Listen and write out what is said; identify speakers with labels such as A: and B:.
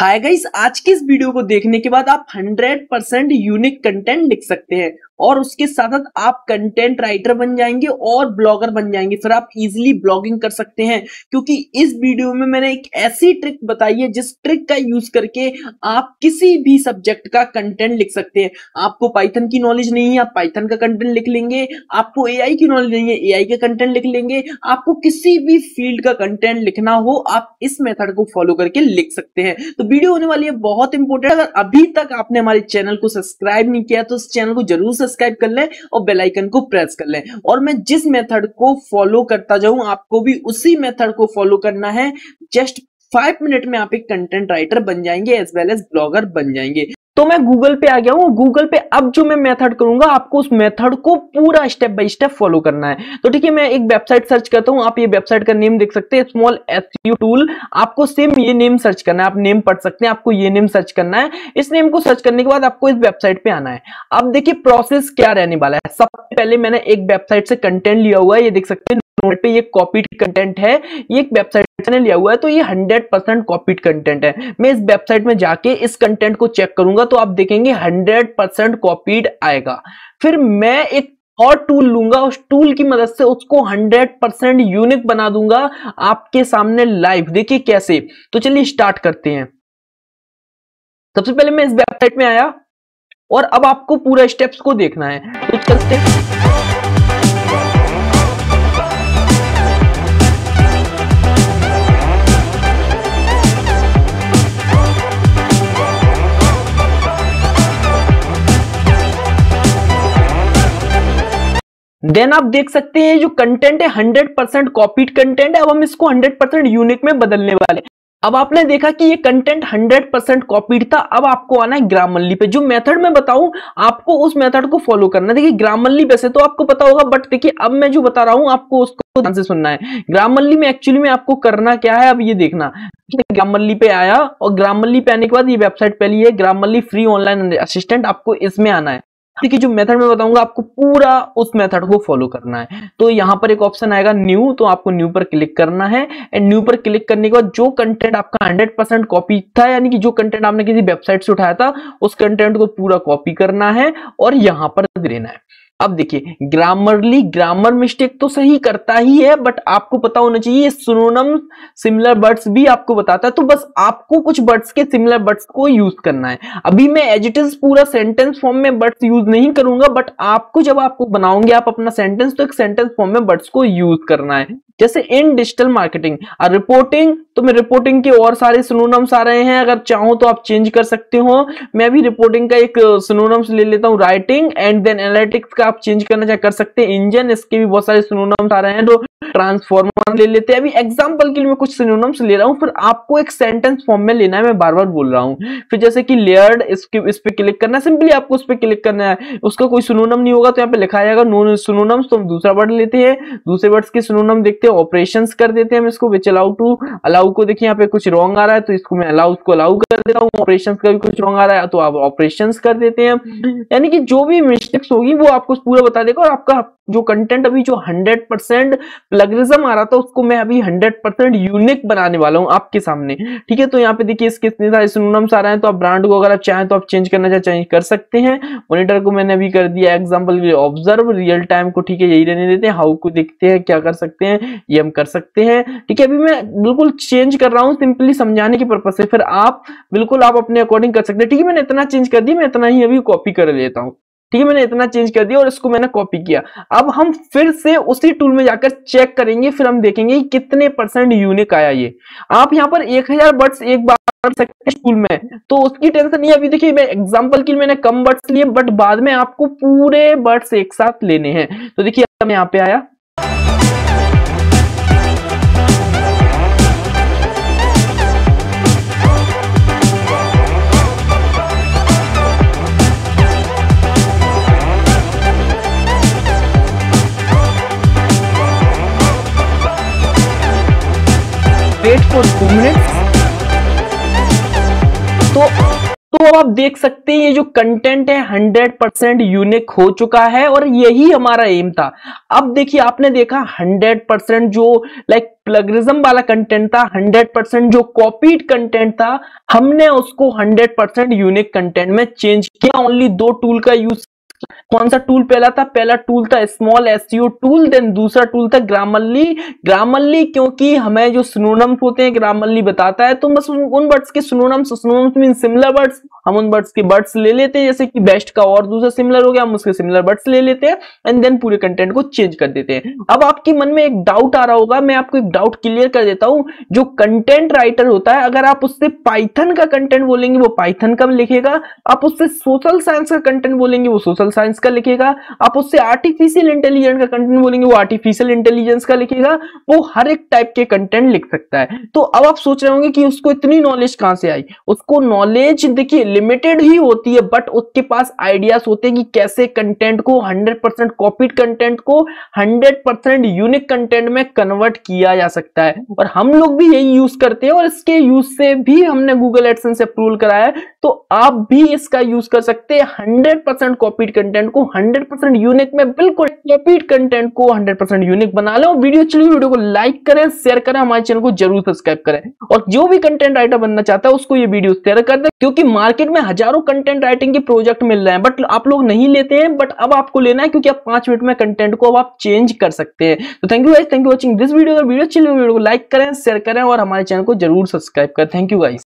A: Hi guys आज की इस वीडियो को देखने के बाद आप 100% यूनिक कंटेंट लिख सकते हैं और उसके साथ साथ आप कंटेंट राइटर बन जाएंगे और ब्लॉगर बन जाएंगे फिर आप इजीली ब्लॉगिंग कर सकते हैं क्योंकि इस वीडियो में मैंने एक ऐसी ट्रिक बताई है जिस ट्रिक का यूज करके आप किसी भी सब्जेक्ट का कंटेंट लिख सकते हैं आपको पाइथन की नॉलेज नहीं है आप पाइथन का कंटेंट लिख लेंगे आपको ए की नॉलेज नहीं है ए का कंटेंट लिख लेंगे आपको किसी भी फील्ड का कंटेंट लिखना हो आप इस मेथड को फॉलो करके लिख सकते हैं तो वीडियो होने वाली है बहुत इंपॉर्टेंट अगर अभी तक आपने हमारे चैनल को सब्सक्राइब नहीं किया तो उस चैनल को जरूर सब्सक्राइब कर लें और बेलाइकन को प्रेस कर लें और मैं जिस मेथड को फॉलो करता जाऊं आपको भी उसी मेथड को फॉलो करना है जस्ट फाइव मिनट में आप एक कंटेंट राइटर बन जाएंगे एज वेल एज ब्लॉगर बन जाएंगे तो मैं गूगल पे आ गया हूँ गूगल पे अब जो मैं मेथड करूंगा आपको उस मेथड को पूरा स्टेप बाय स्टेप फॉलो करना है तो ठीक है मैं एक वेबसाइट सर्च करता हूँ आप ये वेबसाइट का नेम देख सकते हैं स्मॉल एस टूल आपको सेम ये नेम सर्च करना है आप नेम पढ़ सकते हैं आपको ये नेम सर्च करना है इस नेम को सर्च करने के बाद आपको इस वेबसाइट पे आना है अब देखिए प्रोसेस क्या रहने वाला है सबसे पहले मैंने एक वेबसाइट से कंटेंट लिया हुआ है ये देख सकते हैं नोट पे ये कॉपीड कंटेंट है ये एक वेबसाइट ने लिया हुआ है तो ये 100 परसेंट कॉपीड कंटेंट है मैं इस वेबसाइट में जाके इस कंटेंट को चेक करूंगा तो आप देखेंगे 100 परसेंट कॉपीड आएगा फिर मैं एक और टूल लूंगा उस टूल की मदद से उसको 100 परसेंट यूनिक बना दूंगा आपके सामने लाइव देखिए कैसे तो चलिए स्टार्ट करते हैं सबसे पहले मैं इस वेबसाइट में आया और अब आपको पूरा स्टेप्स को देखना है तो चलते हैं देन आप देख सकते हैं जो कंटेंट है हंड्रेड परसेंट कॉपीड कंटेंट है अब हम इसको हंड्रेड परसेंट यूनिक में बदलने वाले अब आपने देखा कि ये कंटेंट 100 परसेंट कॉपीड था अब आपको आना है ग्रामरली पे जो मेथड मैं बताऊं आपको उस मेथड को फॉलो करना देखिए ग्रामरली वैसे तो आपको पता होगा बट देखिए अब मैं जो बता रहा हूं आपको उसको ध्यान से सुनना है ग्रामरली में एक्चुअली में आपको करना क्या है अब ये देखना ग्रामरली पे आया और ग्रामरली पे आने के बाद ये वेबसाइट पहली है ग्रामरली फ्री ऑनलाइन असिस्टेंट आपको इसमें आना है की जो मेथड मैं बताऊंगा आपको पूरा उस मेथड को फॉलो करना है तो यहाँ पर एक ऑप्शन आएगा न्यू तो आपको न्यू पर क्लिक करना है एंड न्यू पर क्लिक करने के बाद जो कंटेंट आपका हंड्रेड परसेंट कॉपी था यानी कि जो कंटेंट आपने किसी वेबसाइट से उठाया था उस कंटेंट को पूरा कॉपी करना है और यहाँ पर देना है अब देखिए ग्रामरली ग्रामर मिस्टेक तो सही करता ही है बट आपको पता होना चाहिए सुनोनम सिमिलर बर्ड्स भी आपको बताता है तो बस आपको कुछ बर्ड्स के सिमिलर बर्ड्स को यूज करना है अभी मैं एजिटिव पूरा सेंटेंस फॉर्म में बर्ड्स यूज नहीं करूंगा बट आपको जब आपको बनाओगे आप अपना सेंटेंस तो एक सेंटेंस फॉर्म में बर्ड्स को यूज करना है जैसे इन डिजिटल मार्केटिंग और रिपोर्टिंग तो मैं रिपोर्टिंग के और सारे सुनोनम्स आ रहे हैं अगर चाहो तो आप चेंज कर सकते हो मैं भी रिपोर्टिंग का एक सुनोनम्स ले लेता हूँ राइटिंग एंड देन एनालिटिक्स का आप चेंज करना चाहे कर सकते हैं इंजन इसके भी बहुत सारे सुनोनम्स आ रहे हैं तो ट्रांसफॉर्मर ले लेते हैं अभी एग्जाम्पल के लिए मैं कुछ सिनोनम्स ले रहा हूँ फिर आपको एक सेंटेंस फॉर्म में लेना है मैं बार बार बोल रहा हूँ फिर जैसे कि लेयर्ड इसके इस पे क्लिक करना है सिंपली आपको उस पर क्लिक करना है उसका कोई सुनोनम नहीं होगा तो यहाँ पे लिखा जाएगा नो सुनोनम्स तो हम दूसरा वर्ड लेते हैं दूसरे वर्ड्स के सुनोनम देखते हैं ऑपरेशन कर देते हैं हम इसको विच अलाउ टू अलाउ को देखिए यहाँ पे कुछ रॉन्ग आ रहा है तो इसको मैं अलाउ को अलाउ कर देता हूँ ऑपरेशन का भी कुछ रॉन्ग आ रहा है तो आप ऑपरेशन कर देते हैं हम्म। यानी कि जो भी मिस्टेक्स होगी वो आपको पूरा बता देगा और आपका जो कंटेंट अभी जो 100 परसेंट प्लगरिज्म आ रहा था उसको मैं अभी 100 परसेंट यूनिक बनाने वाला हूँ आपके सामने ठीक है तो यहाँ पे देखिए इसके इतने सारे सिनोनम्स आ रहे हैं तो आप ब्रांड को अगर आप चाहें तो आप चेंज करना चाहे चेंज कर सकते हैं मोनिटर को मैंने अभी कर दिया एग्जाम्पल ऑब्जर्व रियल टाइम को ठीक है यही रहने देते हैं हाउ को देखते हैं क्या कर सकते हैं ये हम कर सकते हैं ठीक है अभी मैं बिल्कुल चेंज कर रहा हूँ सिंपली समझाने के पर्पज से फिर आप बिल्कुल आप अपने अकॉर्डिंग कर सकते हैं ठीक है मैंने इतना चेंज कर दिया मैं इतना ही अभी कॉपी कर लेता हूँ ठीक है मैंने इतना चेंज कर दिया और इसको मैंने कॉपी किया अब हम फिर से उसी टूल में जाकर चेक करेंगे फिर हम देखेंगे कितने परसेंट यूनिक आया ये आप यहाँ पर एक हजार बर्ड्स एक बार कर सकते टूल में तो उसकी टेंशन नहीं अभी देखिए मैं एग्जांपल के लिए मैंने कम बर्ड्स लिए बट बाद में आपको पूरे बर्ड्स एक साथ लेने हैं तो देखिए यहाँ पे आया वेट फॉर टू मिनट्स तो तो अब आप देख सकते हैं ये जो कंटेंट है 100 परसेंट यूनिक हो चुका है और यही हमारा एम था अब देखिए आपने देखा 100 जो लाइक प्लगरिज्म वाला कंटेंट था 100 जो कॉपीड कंटेंट था हमने उसको 100 परसेंट यूनिक कंटेंट में चेंज किया ओनली दो टूल का यूज कौन सा टूल पहला था पहला टूल था स्मॉल एसईओ टूल देन दूसरा टूल था ग्रामरली ग्रामरली क्योंकि हमें जो सुनोनम्स होते हैं ग्रामरली बताता है तो बस उन वर्ड्स के synonyms synonyms mean similar words हम उन वर्ड्स के वर्ड्स ले लेते हैं जैसे कि बेस्ट का और दूसरा सिमिलर हो गया हम उसके सिमिलर वर्ड्स ले लेते हैं एंड देन पूरे कंटेंट को चेंज कर देते हैं अब आपके मन में एक डाउट आ रहा होगा मैं आपको एक डाउट क्लियर कर देता हूँ जो कंटेंट राइटर होता है अगर आप उससे पाइथन का कंटेंट बोलेंगे वो पाइथन का लिखेगा आप उससे सोशल साइंस का कंटेंट बोलेंगे वो सोशल सोशल साइंस का लिखेगा आप उससे आर्टिफिशियल इंटेलिजेंस का कंटेंट बोलेंगे वो आर्टिफिशियल इंटेलिजेंस का लिखेगा वो हर एक टाइप के कंटेंट लिख सकता है तो अब आप सोच रहे होंगे कि उसको इतनी नॉलेज कहां से आई उसको नॉलेज देखिए लिमिटेड ही होती है बट उसके पास आइडियाज होते हैं कि कैसे कंटेंट को हंड्रेड परसेंट कॉपीड कंटेंट को हंड्रेड परसेंट यूनिक कंटेंट में कन्वर्ट किया जा सकता है और हम लोग भी यही यूज करते हैं और इसके यूज से भी हमने गूगल एडसन से अप्रूवल कराया तो आप भी इसका यूज कर सकते हैं हंड्रेड परसेंट कॉपीड कंटेंट को 100 परसेंट यूनिक में बिल्कुल रिपीट कंटेंट को 100 परसेंट यूनिक बना लो वीडियो चलिए वीडियो को लाइक करें शेयर करें हमारे चैनल को जरूर सब्सक्राइब करें और जो भी कंटेंट राइटर बनना चाहता है उसको ये वीडियो शेयर कर दे क्योंकि मार्केट में हजारों कंटेंट राइटिंग के प्रोजेक्ट मिल रहे हैं बट आप लोग नहीं लेते हैं बट अब आपको लेना है क्योंकि आप पांच मिनट में कंटेंट को अब आप चेंज कर सकते हैं तो thank you guys thank you watching this video video चलिए वीडियो को लाइक करें शेयर करें और हमारे चैनल को जरूर सब्सक्राइब करें थैंक यू गाइस